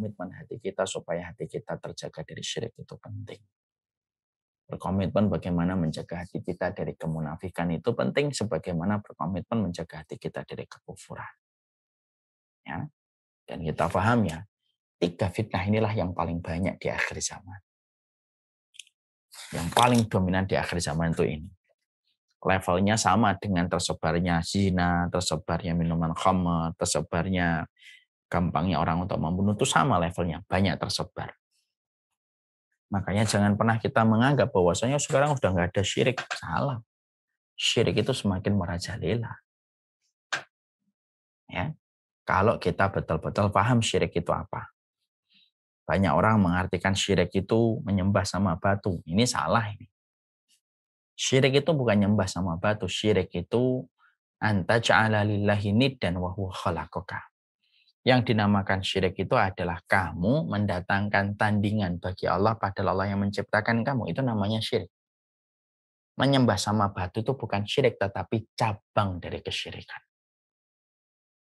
komitmen hati kita supaya hati kita terjaga dari syirik itu penting. Berkomitmen bagaimana menjaga hati kita dari kemunafikan itu penting sebagaimana berkomitmen menjaga hati kita dari kekufuran. Ya. Dan kita paham ya, tiga fitnah inilah yang paling banyak di akhir zaman. Yang paling dominan di akhir zaman itu ini levelnya sama dengan tersebarnya zina, tersebarnya minuman khamr, tersebarnya gampangnya orang untuk membunuh itu sama levelnya, banyak tersebar. Makanya jangan pernah kita menganggap bahwasanya sekarang sudah nggak ada syirik. Salah. Syirik itu semakin merajalela. Ya. Kalau kita betul-betul paham syirik itu apa. Banyak orang mengartikan syirik itu menyembah sama batu. Ini salah ini. Syirik itu bukan nyembah sama batu. Syirik itu anta ja'ala lillahi dan wahu huwa yang dinamakan syirik itu adalah kamu mendatangkan tandingan bagi Allah pada Allah yang menciptakan kamu. Itu namanya syirik. Menyembah sama batu itu bukan syirik, tetapi cabang dari kesyirikan.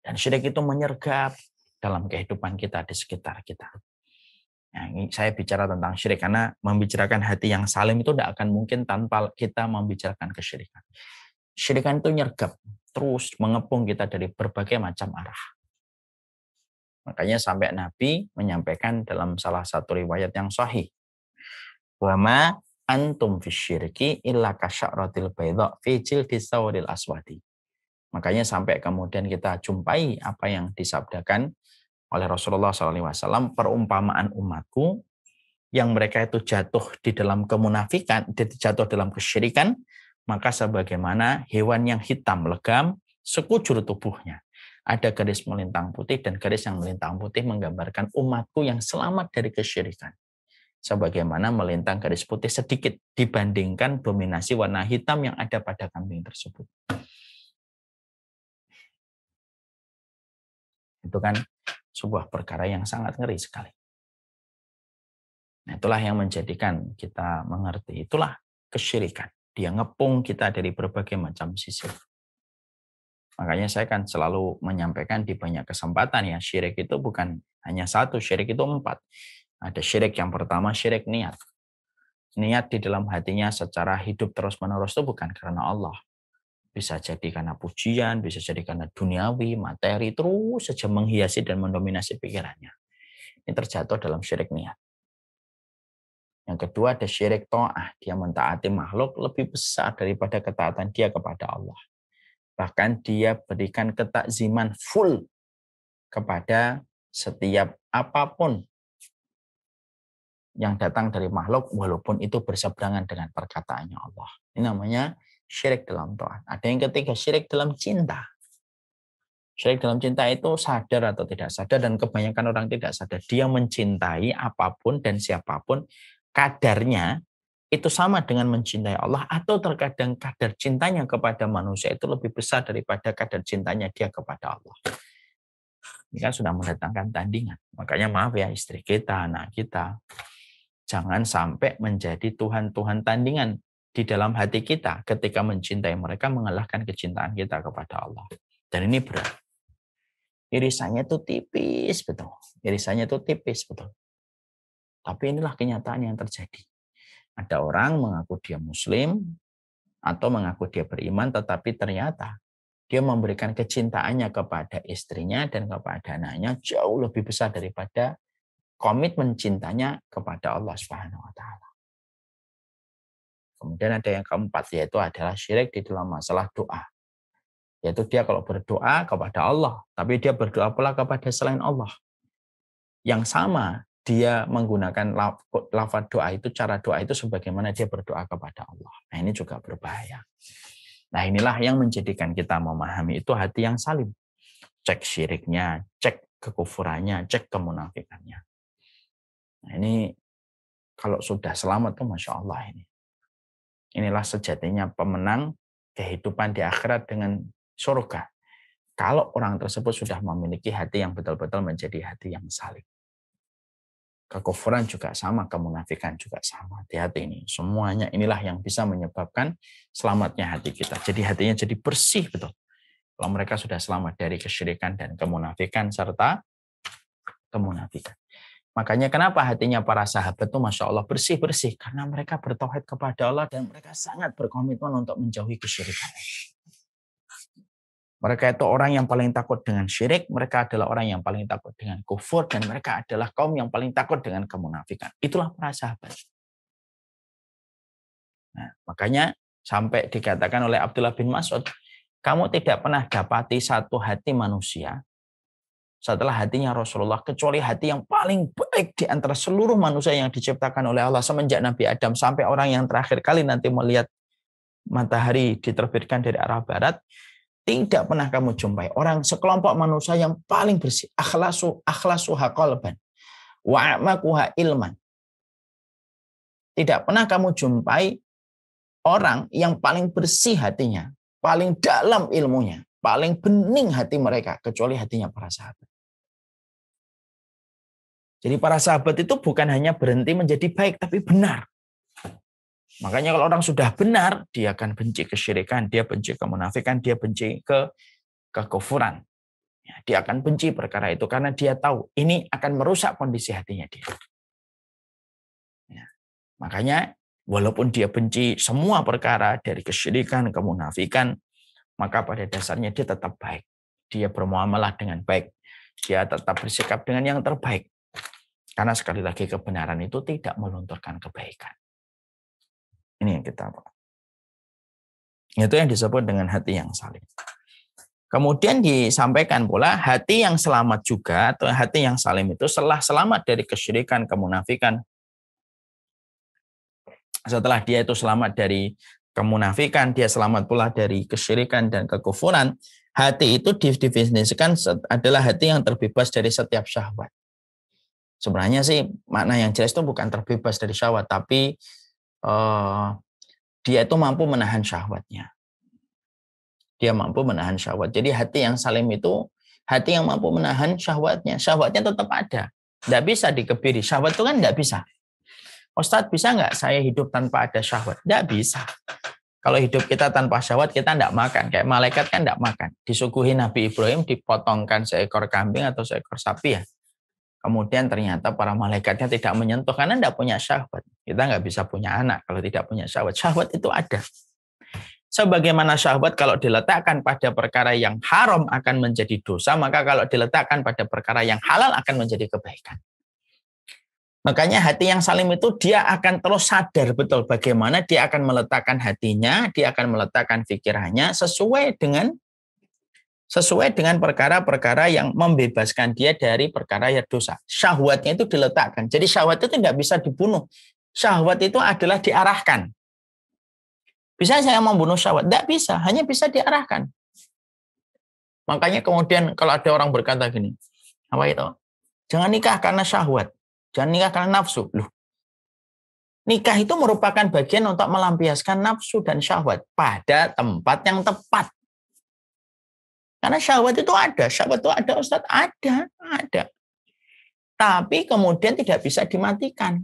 Dan syirik itu menyergap dalam kehidupan kita di sekitar kita. Nah, saya bicara tentang syirik karena membicarakan hati yang salim itu tidak akan mungkin tanpa kita membicarakan kesyirikan. Syirikan itu nyergap, terus mengepung kita dari berbagai macam arah Makanya sampai Nabi menyampaikan dalam salah satu riwayat yang sahih. Wama antum fisyirki illa kasya'ratil bayda fi jildi sawril aswadi. Makanya sampai kemudian kita jumpai apa yang disabdakan oleh Rasulullah SAW, perumpamaan umatku yang mereka itu jatuh di dalam kemunafikan, jatuh dalam kesyirikan, maka sebagaimana hewan yang hitam legam sekujur tubuhnya. Ada garis melintang putih dan garis yang melintang putih menggambarkan umatku yang selamat dari kesyirikan. Sebagaimana melintang garis putih sedikit dibandingkan dominasi warna hitam yang ada pada kambing tersebut. Itu kan sebuah perkara yang sangat ngeri sekali. Nah, itulah yang menjadikan kita mengerti. Itulah kesyirikan. Dia ngepung kita dari berbagai macam sisi. Makanya saya kan selalu menyampaikan di banyak kesempatan ya, syirik itu bukan hanya satu, syirik itu empat. Ada syirik yang pertama, syirik niat. Niat di dalam hatinya secara hidup terus-menerus itu bukan karena Allah. Bisa jadi karena pujian, bisa jadi karena duniawi, materi, terus saja menghiasi dan mendominasi pikirannya. Ini terjatuh dalam syirik niat. Yang kedua ada syirik to'ah. Dia mentaati makhluk lebih besar daripada ketaatan dia kepada Allah. Bahkan dia berikan ketakziman full kepada setiap apapun yang datang dari makhluk walaupun itu berseberangan dengan perkataannya Allah. Ini namanya syirik dalam doa. Ada yang ketiga syirik dalam cinta. Syirik dalam cinta itu sadar atau tidak sadar dan kebanyakan orang tidak sadar. Dia mencintai apapun dan siapapun kadarnya itu sama dengan mencintai Allah atau terkadang kadar cintanya kepada manusia itu lebih besar daripada kadar cintanya dia kepada Allah. Ini kan sudah mendatangkan tandingan. Makanya maaf ya istri kita, anak kita. Jangan sampai menjadi Tuhan-Tuhan tandingan di dalam hati kita ketika mencintai mereka mengalahkan kecintaan kita kepada Allah. Dan ini berat. Irisannya itu tipis, betul. Irisannya itu tipis, betul. Tapi inilah kenyataan yang terjadi ada orang mengaku dia muslim atau mengaku dia beriman tetapi ternyata dia memberikan kecintaannya kepada istrinya dan kepada anaknya jauh lebih besar daripada komitmen cintanya kepada Allah Subhanahu wa taala. Kemudian ada yang keempat yaitu adalah syirik di dalam masalah doa. Yaitu dia kalau berdoa kepada Allah, tapi dia berdoa pula kepada selain Allah. Yang sama dia menggunakan lafaz doa itu, cara doa itu sebagaimana dia berdoa kepada Allah. Nah ini juga berbahaya. Nah inilah yang menjadikan kita memahami itu hati yang salim. Cek syiriknya, cek kekufurannya, cek kemunafikannya. Nah ini kalau sudah selamat tuh Masya Allah ini. Inilah sejatinya pemenang kehidupan di akhirat dengan surga. Kalau orang tersebut sudah memiliki hati yang betul-betul menjadi hati yang salim kekufuran juga sama, kemunafikan juga sama. Hati-hati ini. Semuanya inilah yang bisa menyebabkan selamatnya hati kita. Jadi hatinya jadi bersih betul. Kalau mereka sudah selamat dari kesyirikan dan kemunafikan serta kemunafikan. Makanya kenapa hatinya para sahabat itu Masya Allah bersih-bersih. Karena mereka bertauhid kepada Allah dan mereka sangat berkomitmen untuk menjauhi kesyirikan. Mereka itu orang yang paling takut dengan syirik, mereka adalah orang yang paling takut dengan kufur, dan mereka adalah kaum yang paling takut dengan kemunafikan. Itulah para sahabat. Nah, makanya sampai dikatakan oleh Abdullah bin Mas'ud, kamu tidak pernah dapati satu hati manusia setelah hatinya Rasulullah, kecuali hati yang paling baik di antara seluruh manusia yang diciptakan oleh Allah semenjak Nabi Adam sampai orang yang terakhir kali nanti melihat matahari diterbitkan dari arah barat, tidak pernah kamu jumpai orang sekelompok manusia yang paling bersih. Akhlasu, akhlasu wa amakuha ilman. Tidak pernah kamu jumpai orang yang paling bersih hatinya. Paling dalam ilmunya. Paling bening hati mereka. Kecuali hatinya para sahabat. Jadi para sahabat itu bukan hanya berhenti menjadi baik, tapi benar. Makanya kalau orang sudah benar, dia akan benci kesyirikan, dia benci kemunafikan, dia benci ke kekufuran. Ya, dia akan benci perkara itu karena dia tahu ini akan merusak kondisi hatinya dia. Ya, makanya walaupun dia benci semua perkara dari kesyirikan, kemunafikan, maka pada dasarnya dia tetap baik. Dia bermuamalah dengan baik. Dia tetap bersikap dengan yang terbaik. Karena sekali lagi kebenaran itu tidak melunturkan kebaikan. Ini yang kita apa? Itu yang disebut dengan hati yang salim. Kemudian disampaikan pula hati yang selamat juga atau hati yang salim itu setelah selamat dari kesyirikan, kemunafikan. Setelah dia itu selamat dari kemunafikan, dia selamat pula dari kesyirikan dan kekufuran. Hati itu didefinisikan adalah hati yang terbebas dari setiap syahwat. Sebenarnya sih makna yang jelas itu bukan terbebas dari syahwat, tapi Oh. dia itu mampu menahan syahwatnya. Dia mampu menahan syahwat. Jadi hati yang salim itu hati yang mampu menahan syahwatnya. Syahwatnya tetap ada. Tidak bisa dikebiri. Syahwat itu kan tidak bisa. Ustadz bisa nggak saya hidup tanpa ada syahwat? Tidak bisa. Kalau hidup kita tanpa syahwat, kita tidak makan. Kayak malaikat kan tidak makan. Disuguhi Nabi Ibrahim dipotongkan seekor kambing atau seekor sapi ya. Kemudian ternyata para malaikatnya tidak menyentuh karena tidak punya syahwat. Kita nggak bisa punya anak kalau tidak punya syahwat. Syahwat itu ada. Sebagaimana syahwat kalau diletakkan pada perkara yang haram akan menjadi dosa, maka kalau diletakkan pada perkara yang halal akan menjadi kebaikan. Makanya hati yang salim itu dia akan terus sadar betul bagaimana dia akan meletakkan hatinya, dia akan meletakkan pikirannya sesuai dengan sesuai dengan perkara-perkara yang membebaskan dia dari perkara yang dosa. Syahwatnya itu diletakkan. Jadi syahwat itu tidak bisa dibunuh. Syahwat itu adalah diarahkan. Bisa saya membunuh syahwat? Tidak bisa, hanya bisa diarahkan. Makanya kemudian kalau ada orang berkata gini, apa itu? Jangan nikah karena syahwat. Jangan nikah karena nafsu. Loh, nikah itu merupakan bagian untuk melampiaskan nafsu dan syahwat pada tempat yang tepat. Karena syahwat itu ada, syahwat itu ada Ustaz, ada, ada. Tapi kemudian tidak bisa dimatikan.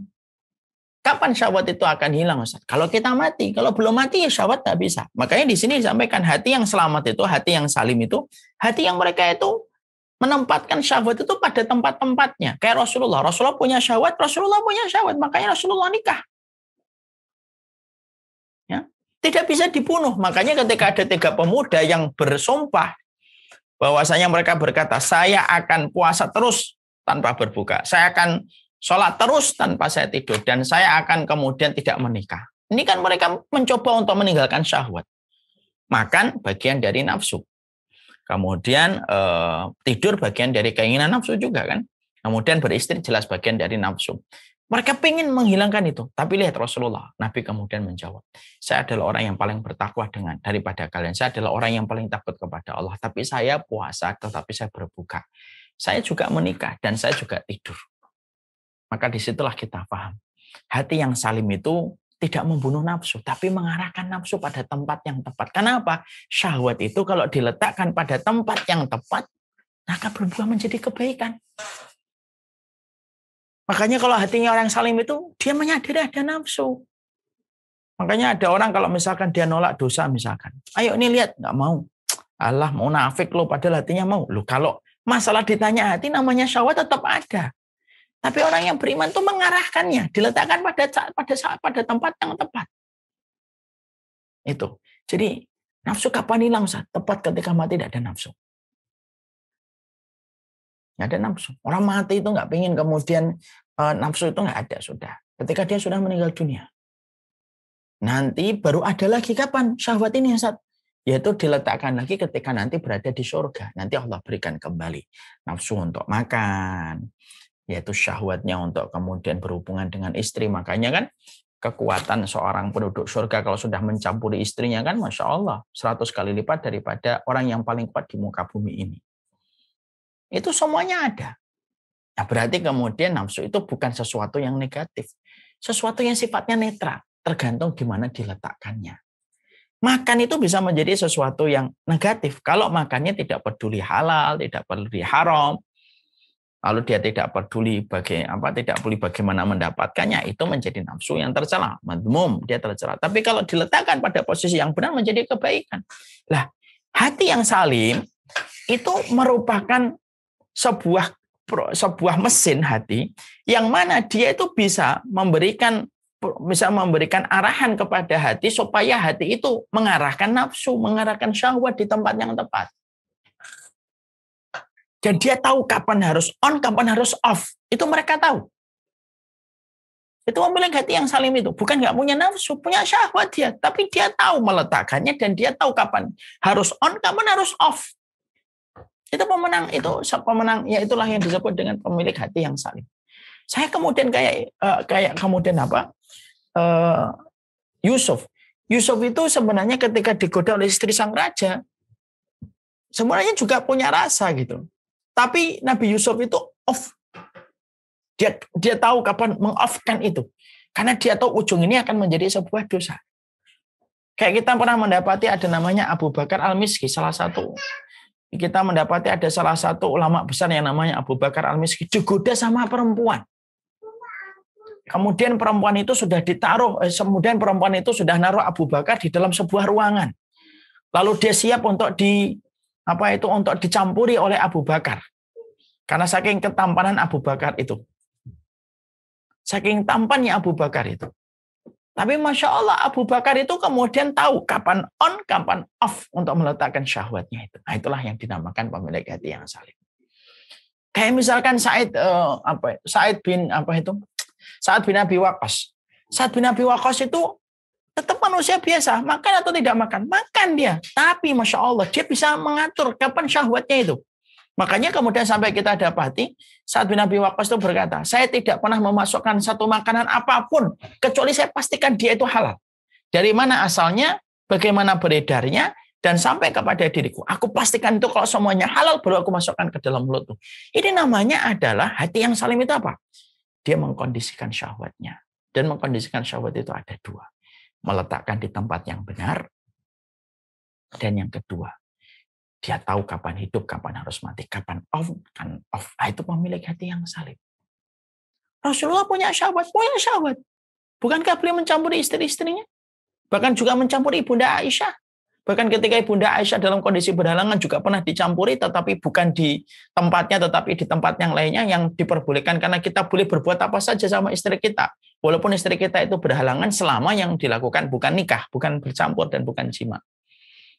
Kapan syahwat itu akan hilang Ustaz? Kalau kita mati, kalau belum mati ya syahwat tak bisa. Makanya di sini disampaikan hati yang selamat itu, hati yang salim itu, hati yang mereka itu menempatkan syahwat itu pada tempat-tempatnya. Kayak Rasulullah, Rasulullah punya syahwat, Rasulullah punya syahwat, makanya Rasulullah nikah ya. tidak bisa dibunuh. Makanya ketika ada tiga pemuda yang bersumpah bahwasanya mereka berkata, saya akan puasa terus tanpa berbuka. Saya akan sholat terus tanpa saya tidur. Dan saya akan kemudian tidak menikah. Ini kan mereka mencoba untuk meninggalkan syahwat. Makan bagian dari nafsu. Kemudian eh, tidur bagian dari keinginan nafsu juga kan. Kemudian beristri jelas bagian dari nafsu. Mereka ingin menghilangkan itu. Tapi lihat Rasulullah, Nabi kemudian menjawab, saya adalah orang yang paling bertakwa dengan daripada kalian. Saya adalah orang yang paling takut kepada Allah. Tapi saya puasa, tetapi saya berbuka. Saya juga menikah dan saya juga tidur. Maka disitulah kita paham. Hati yang salim itu tidak membunuh nafsu, tapi mengarahkan nafsu pada tempat yang tepat. Kenapa? Syahwat itu kalau diletakkan pada tempat yang tepat, maka berbuah menjadi kebaikan. Makanya kalau hatinya orang salim itu, dia menyadari ada nafsu. Makanya ada orang kalau misalkan dia nolak dosa misalkan. Ayo ini lihat, nggak mau. Allah mau nafik lo, padahal hatinya mau. Lo kalau masalah ditanya hati namanya syahwat tetap ada. Tapi orang yang beriman itu mengarahkannya, diletakkan pada saat pada saat pada tempat yang tepat. Itu. Jadi nafsu kapan hilang? sah Tepat ketika mati tidak ada nafsu nggak ada nafsu. Orang mati itu nggak pengen kemudian eh, nafsu itu nggak ada sudah. Ketika dia sudah meninggal dunia. Nanti baru ada lagi kapan syahwat ini saat Yaitu diletakkan lagi ketika nanti berada di surga. Nanti Allah berikan kembali nafsu untuk makan, yaitu syahwatnya untuk kemudian berhubungan dengan istri. Makanya kan kekuatan seorang penduduk surga kalau sudah mencampuri istrinya kan Masya Allah 100 kali lipat daripada orang yang paling kuat di muka bumi ini. Itu semuanya ada. Nah, berarti kemudian nafsu itu bukan sesuatu yang negatif. Sesuatu yang sifatnya netral, tergantung gimana diletakkannya. Makan itu bisa menjadi sesuatu yang negatif. Kalau makannya tidak peduli halal, tidak peduli haram, lalu dia tidak peduli bagi apa tidak peduli bagaimana mendapatkannya itu menjadi nafsu yang tercela madmum dia tercela tapi kalau diletakkan pada posisi yang benar menjadi kebaikan lah hati yang salim itu merupakan sebuah sebuah mesin hati yang mana dia itu bisa memberikan bisa memberikan arahan kepada hati supaya hati itu mengarahkan nafsu, mengarahkan syahwat di tempat yang tepat. Dan dia tahu kapan harus on, kapan harus off. Itu mereka tahu. Itu memiliki hati yang salim itu. Bukan nggak punya nafsu, punya syahwat dia. Tapi dia tahu meletakkannya dan dia tahu kapan harus on, kapan harus off. Itu pemenang itu pemenang ya itulah yang disebut dengan pemilik hati yang salim. Saya kemudian kayak uh, kayak kemudian apa? Uh, Yusuf. Yusuf itu sebenarnya ketika digoda oleh istri sang raja sebenarnya juga punya rasa gitu. Tapi Nabi Yusuf itu off. Dia dia tahu kapan mengoffkan itu. Karena dia tahu ujung ini akan menjadi sebuah dosa. Kayak kita pernah mendapati ada namanya Abu Bakar Al-Miski, salah satu kita mendapati ada salah satu ulama besar yang namanya Abu Bakar Al-Miski digoda sama perempuan. Kemudian perempuan itu sudah ditaruh, eh, kemudian perempuan itu sudah naruh Abu Bakar di dalam sebuah ruangan. Lalu dia siap untuk di apa itu untuk dicampuri oleh Abu Bakar. Karena saking ketampanan Abu Bakar itu. Saking tampannya Abu Bakar itu. Tapi Masya Allah Abu Bakar itu kemudian tahu kapan on, kapan off untuk meletakkan syahwatnya itu. Nah itulah yang dinamakan pemilik hati yang salim. Kayak misalkan Said uh, apa ya, Said bin apa itu Said bin Abi Waqqas. Said bin Abi Waqqas itu tetap manusia biasa, makan atau tidak makan, makan dia. Tapi Masya Allah dia bisa mengatur kapan syahwatnya itu. Makanya kemudian sampai kita dapati saat bin Abi Waqqas itu berkata, saya tidak pernah memasukkan satu makanan apapun kecuali saya pastikan dia itu halal. Dari mana asalnya, bagaimana beredarnya, dan sampai kepada diriku. Aku pastikan itu kalau semuanya halal baru aku masukkan ke dalam mulutku. Ini namanya adalah hati yang salim itu apa? Dia mengkondisikan syahwatnya. Dan mengkondisikan syahwat itu ada dua. Meletakkan di tempat yang benar. Dan yang kedua, dia tahu kapan hidup, kapan harus mati, kapan off, kan off. Nah, itu pemilik hati yang salib. Rasulullah punya syahwat, punya syahwat. Bukankah beliau mencampuri istri-istrinya? Bahkan juga mencampuri Ibunda Aisyah. Bahkan ketika Ibunda Aisyah dalam kondisi berhalangan juga pernah dicampuri, tetapi bukan di tempatnya, tetapi di tempat yang lainnya yang diperbolehkan. Karena kita boleh berbuat apa saja sama istri kita. Walaupun istri kita itu berhalangan selama yang dilakukan bukan nikah, bukan bercampur, dan bukan jima.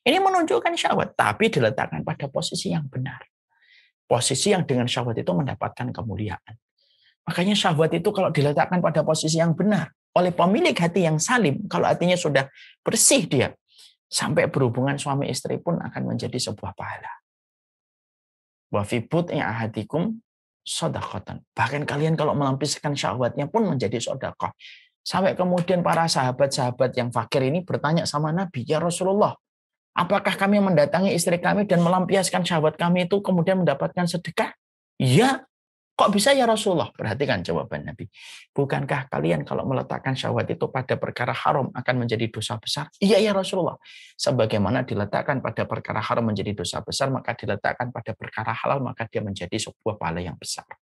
Ini menunjukkan syahwat, tapi diletakkan pada posisi yang benar. Posisi yang dengan syahwat itu mendapatkan kemuliaan. Makanya syahwat itu kalau diletakkan pada posisi yang benar, oleh pemilik hati yang salim, kalau hatinya sudah bersih dia, sampai berhubungan suami istri pun akan menjadi sebuah pahala. Wa fi ahadikum sodakotan. Bahkan kalian kalau melampiskan syahwatnya pun menjadi sodakoh. Sampai kemudian para sahabat-sahabat yang fakir ini bertanya sama Nabi, Ya Rasulullah, Apakah kami mendatangi istri kami dan melampiaskan syahwat kami itu kemudian mendapatkan sedekah? Ya, Kok bisa ya Rasulullah? Perhatikan jawaban Nabi. Bukankah kalian kalau meletakkan syahwat itu pada perkara haram akan menjadi dosa besar? Iya ya Rasulullah. Sebagaimana diletakkan pada perkara haram menjadi dosa besar, maka diletakkan pada perkara halal, maka dia menjadi sebuah pahala yang besar.